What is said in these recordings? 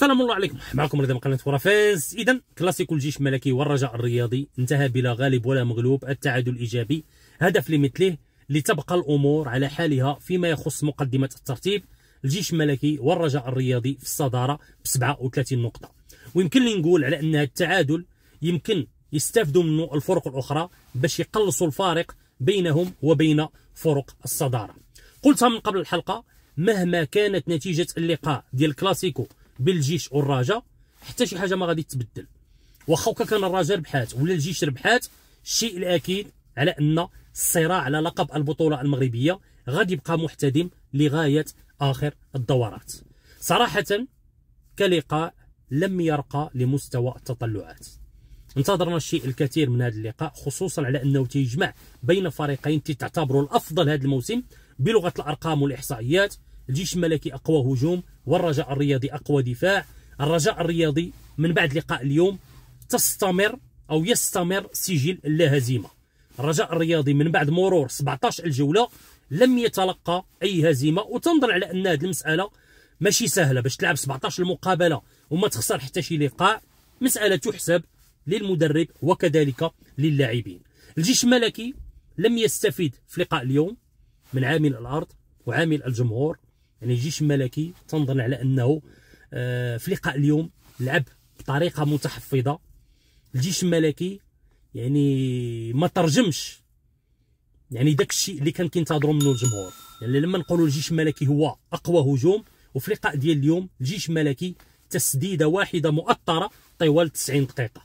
السلام الله عليكم معكم رضا من قناه ورافاز اذا كلاسيكو الجيش الملكي والرجاء الرياضي انتهى بلا غالب ولا مغلوب التعادل ايجابي هدف لمثله لتبقى الامور على حالها فيما يخص مقدمه الترتيب الجيش الملكي والرجاء الرياضي في الصداره ب 37 نقطه ويمكن لي نقول على ان التعادل يمكن يستافدوا منه الفرق الاخرى باش يقلصوا الفارق بينهم وبين فرق الصداره قلتها من قبل الحلقه مهما كانت نتيجه اللقاء ديال كلاسيكو بين الجيش والرجاء حتى شي حاجه ما غادي تبدل واخا كان الرجاء ربحات ولا الجيش ربحات الشيء الاكيد على ان الصراع على لقب البطوله المغربيه غادي يبقى محتدم لغايه اخر الدورات صراحه كلقاء لم يرقى لمستوى التطلعات انتظرنا الشيء الكثير من هذا اللقاء خصوصا على انه تيجمع بين فريقين تعتبروا الافضل هذا الموسم بلغه الارقام والاحصائيات الجيش الملكي اقوى هجوم والرجاء الرياضي اقوى دفاع الرجاء الرياضي من بعد لقاء اليوم تستمر او يستمر سجل اللا هزيمه الرجاء الرياضي من بعد مرور 17 الجوله لم يتلقى اي هزيمه وتنظر على ان هذه المساله ماشي سهله باش تلعب 17 المقابله وما تخسر حتى شي لقاء مساله تحسب للمدرب وكذلك للاعبين الجيش الملكي لم يستفيد في لقاء اليوم من عامل الارض وعامل الجمهور يعني الجيش الملكي تنظن على انه آه، في لقاء اليوم لعب بطريقه متحفظه الجيش الملكي يعني ما ترجمش يعني داك الشيء اللي كان كينتظروا منه الجمهور يعني لما نقولوا الجيش الملكي هو اقوى هجوم وفي لقاء ديال اليوم الجيش الملكي تسديده واحده مؤطره طوال 90 دقيقه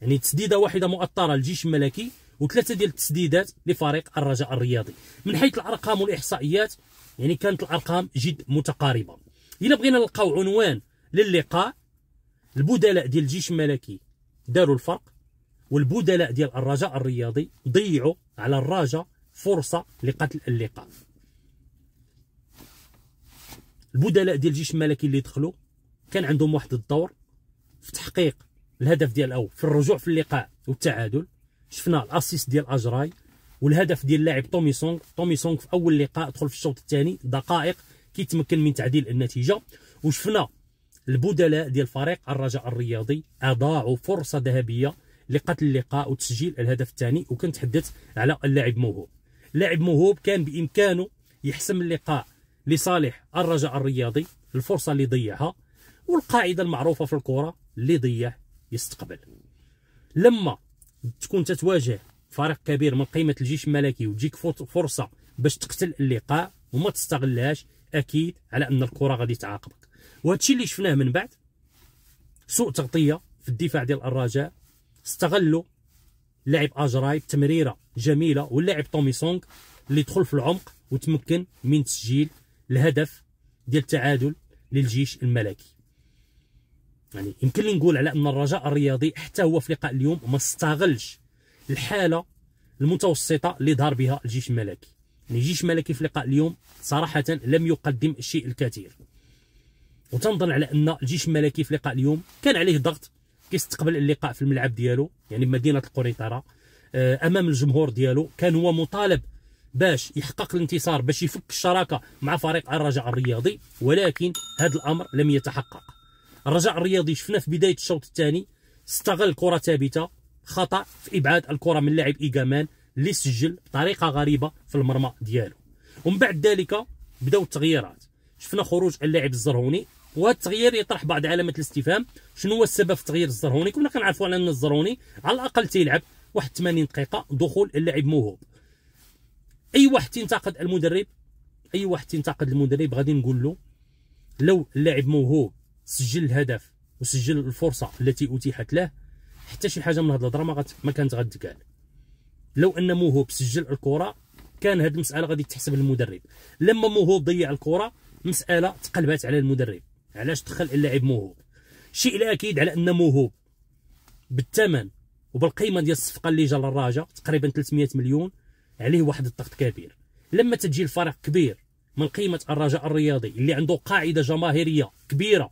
يعني تسديده واحده مؤطره للجيش الملكي وثلاثه ديال التسديدات لفريق الرجاء الرياضي من حيث الارقام والاحصائيات يعني كانت الارقام جد متقاربه الا بغينا نلقاو عنوان للقاء البدلاء ديال الجيش الملكي داروا الفرق والبدلاء ديال الرجاء الرياضي ضيعوا على الرجاء فرصه لقتل اللقاء البدلاء ديال الجيش الملكي اللي دخلوا كان عندهم واحد الدور في تحقيق الهدف ديال او في الرجوع في اللقاء والتعادل شفنا الاسيس ديال اجراي والهدف ديال اللاعب تومي سونغ تومي سونغ في اول لقاء دخل في الشوط الثاني دقائق كيتمكن من تعديل النتيجه وشفنا البدلاء ديال فريق الرجاء الرياضي اضاعوا فرصه ذهبيه لقتل اللقاء وتسجيل الهدف الثاني وكنتحدث على اللاعب موهوب لاعب موهوب كان بامكانه يحسم اللقاء لصالح الرجاء الرياضي الفرصه اللي ضيعها والقاعده المعروفه في الكره اللي ضيع يستقبل لما تكون تتواجه فارق كبير من قيمه الجيش الملكي وتجيك فرصه باش تقتل اللقاء وما تستغلهاش اكيد على ان الكره غادي تعاقبك وهذا الشيء اللي شفناه من بعد سوء تغطيه في الدفاع ديال الرجاء استغلوا لاعب اجراي تمريره جميله واللاعب تومي سونغ اللي دخل في العمق وتمكن من تسجيل الهدف ديال التعادل للجيش الملكي يعني يمكن لي نقول على ان الرجاء الرياضي حتى هو في لقاء اليوم ما استغلش الحاله المتوسطه اللي ظهر بها الجيش الملكي يعني الجيش الملكي في لقاء اليوم صراحه لم يقدم الشيء الكثير وتنظن على ان الجيش الملكي في لقاء اليوم كان عليه ضغط كيستقبل اللقاء في الملعب ديالو يعني مدينه القريطره آه، امام الجمهور ديالو كان هو مطالب باش يحقق الانتصار باش يفك الشراكه مع فريق الرجاء الرياضي ولكن هذا الامر لم يتحقق الرجاء الرياضي شفنا في بدايه الشوط الثاني استغل كره ثابته خطا في ابعاد الكره من لاعب ايجامان اللي سجل بطريقه غريبه في المرمى ديالو ومن بعد ذلك بداو التغييرات شفنا خروج اللاعب الزرهوني وهذا التغيير يطرح بعض علامات الاستفهام شنو هو السبب في تغيير الزرهوني كنا كنعرفوا على ان الزرهوني على الاقل تيلعب واحد 80 دقيقه دخول اللاعب موهوب اي واحد تنتقد المدرب اي واحد تنتقد المدرب غادي نقول له لو اللاعب موهوب سجل الهدف وسجل الفرصه التي اتيحت له حتى شي حاجه من هاد الهضره ما غت... ما كانت غتقال لو ان موهوب سجل الكره كان هاد المساله غادي تحسب للمدرب لما موهوب ضيع الكره مساله تقلبات على المدرب علاش دخل اللاعب موهوب شيء لا اكيد على ان موهوب بالثمن وبالقيمه ديال الصفقه اللي جا للراجا تقريبا 300 مليون عليه واحد الضغط كبير لما تجي الفريق كبير من قيمه الرجاء الرياضي اللي عنده قاعده جماهيريه كبيره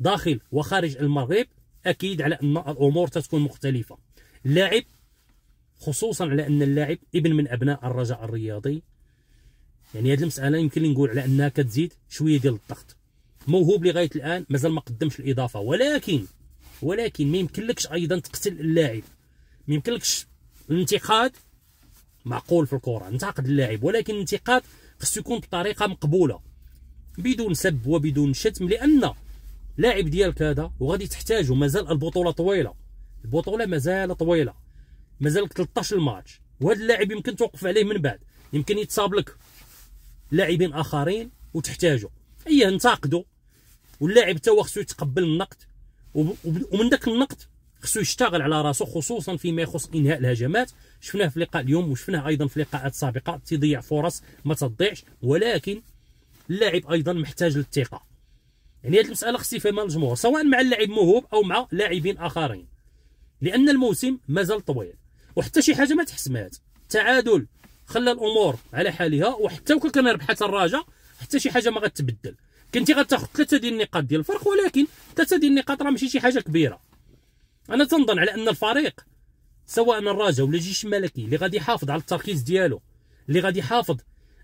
داخل وخارج المغرب اكيد على ان الامور تتكون مختلفه اللاعب خصوصا على ان اللاعب ابن من ابناء الرجاء الرياضي يعني هذه المساله يمكن لي نقول على انها كتزيد شويه ديال الضغط موهوب لغايه الان مازال ما قدمش الاضافه ولكن ولكن ما يمكنلكش ايضا تقتل اللاعب ما يمكنلكش الانتقاد معقول في الكره ننتقد اللاعب ولكن الانتقاد خصو يكون بطريقه مقبوله بدون سب وبدون شتم لان لاعب ديالك هذا وغادي تحتاجه مازال البطوله طويله البطوله مازال طويله مازالك 13 ماتش وهذا اللاعب يمكن توقف عليه من بعد يمكن يتصاب لك لاعبين اخرين وتحتاجه اي انتقدوا واللاعب حتى هو خصو يتقبل النقد ومن ذاك النقد خصو يشتغل على راسو خصوصا فيما يخص انهاء الهجمات شفناه في لقاء اليوم وشفناه ايضا في لقاءات سابقه تضيع فرص ما تضيعش ولكن اللاعب ايضا محتاج للثقه يعني هذه المساله خص يفهمها الجمهور سواء مع اللاعب موهوب او مع لاعبين اخرين لان الموسم مازال طويل وحتى شي حاجه ما تحسمات تعادل خلى الامور على حالها وحتى وكان كان حتى الرجاء حتى شي حاجه ما غتبدل كنتي غتاخذ ثلاثه ديال النقاط ديال الفرق ولكن ثلاثه ديال النقاط راه ماشي شي حاجه كبيره انا تنظن على ان الفريق سواء الرجاء ولا الجيش الملكي اللي غادي يحافظ على التركيز ديالو اللي غادي يحافظ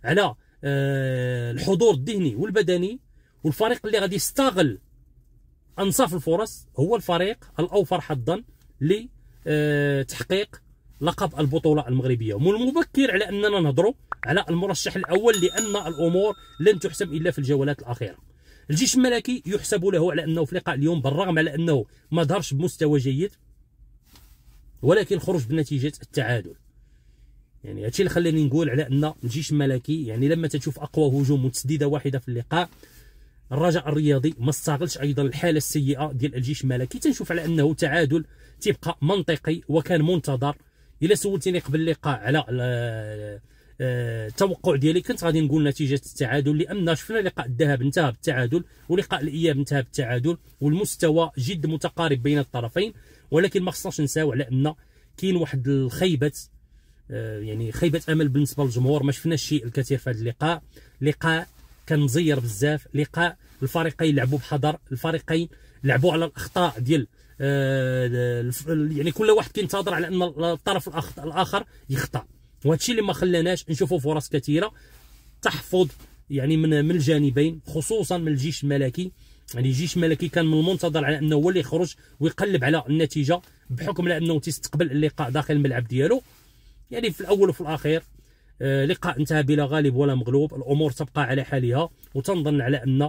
على آه، الحضور الذهني والبدني والفريق اللي غادي يستغل انصاف الفرص هو الفريق الاوفر حظا لتحقيق لقب البطوله المغربيه ومن المبكر على اننا نهضروا على المرشح الاول لان الامور لن تحسم الا في الجولات الاخيره الجيش الملكي يحسب له على انه في لقاء اليوم بالرغم على انه ما ظهرش بمستوى جيد ولكن خرج بنتيجه التعادل يعني هادشي اللي خلاني نقول على ان الجيش الملكي يعني لما تشوف اقوى هجوم وتسديده واحده في اللقاء الرجاء الرياضي ما استغلش ايضا الحاله السيئه ديال الجيش الملكي تنشوف على انه تعادل تيبقى منطقي وكان منتظر الا سولتيني قبل اللقاء على آه، آه، التوقع ديالي كنت غادي نقول نتيجه التعادل لان شفنا لقاء الذهاب انتهى بالتعادل ولقاء الاياب انتهى بالتعادل والمستوى جد متقارب بين الطرفين ولكن ما خصناش نساو على ان كاين واحد الخيبه آه، يعني خيبه امل بالنسبه للجمهور ما شفناش شيء الكثير في هذا اللقاء لقاء كان مزير بزاف لقاء الفريقين لعبوا بحذر الفريقين لعبوا على الاخطاء ديال آه، يعني كل واحد كينتظر على ان الطرف الاخر يخطا وهذا الشيء اللي ما خلاناش نشوفوا فرص كثيره تحفظ يعني من من الجانبين خصوصا من الجيش الملكي يعني الجيش الملكي كان من المنتظر على انه هو اللي يخرج ويقلب على النتيجه بحكم على انه تيستقبل اللقاء داخل الملعب ديالو يعني في الاول وفي الاخير آه، لقاء انتهى بلا غالب ولا مغلوب الامور تبقى على حالها وتنظن على ان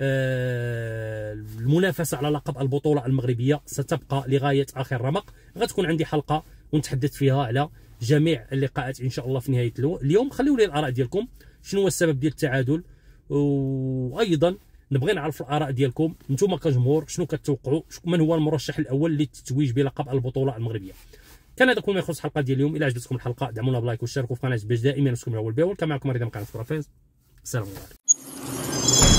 آه، المنافسه على لقب البطوله المغربيه ستبقى لغايه اخر رمق غتكون عندي حلقه ونتحدث فيها على جميع اللقاءات ان شاء الله في نهايه اليوم خليو لي الاراء ديالكم شنو هو السبب ديال التعادل وايضا نبغي نعرف الاراء ديالكم نتوما كجمهور شنو كتوقعوا من هو المرشح الاول للتتويج بلقب البطوله المغربيه كان هذا كل ما يخص الحلقه ديال اليوم الى عجبتكم الحلقه دعمونا بلايك وشاركوا في قناه باش دائما يوصلكم الاول باول كان معكم رضا مقعد فرافيز السلام عليكم